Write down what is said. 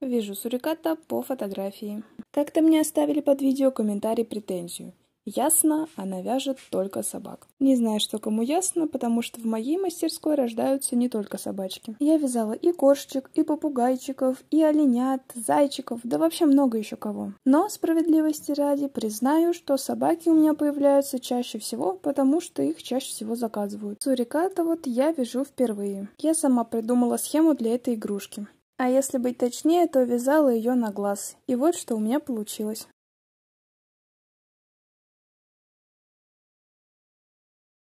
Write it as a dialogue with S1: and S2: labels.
S1: Вижу
S2: суриката по фотографии. Как-то мне оставили под видео комментарий претензию. Ясно, она вяжет только собак. Не знаю, что кому ясно, потому что в моей мастерской рождаются не только собачки. Я вязала и кошечек, и попугайчиков, и оленят, зайчиков, да вообще много еще кого. Но, справедливости ради, признаю, что собаки у меня появляются чаще всего, потому что их чаще всего заказывают. Суриката вот я вяжу впервые. Я сама придумала схему для этой игрушки. А если быть точнее, то вязала ее на глаз. И вот что у меня получилось.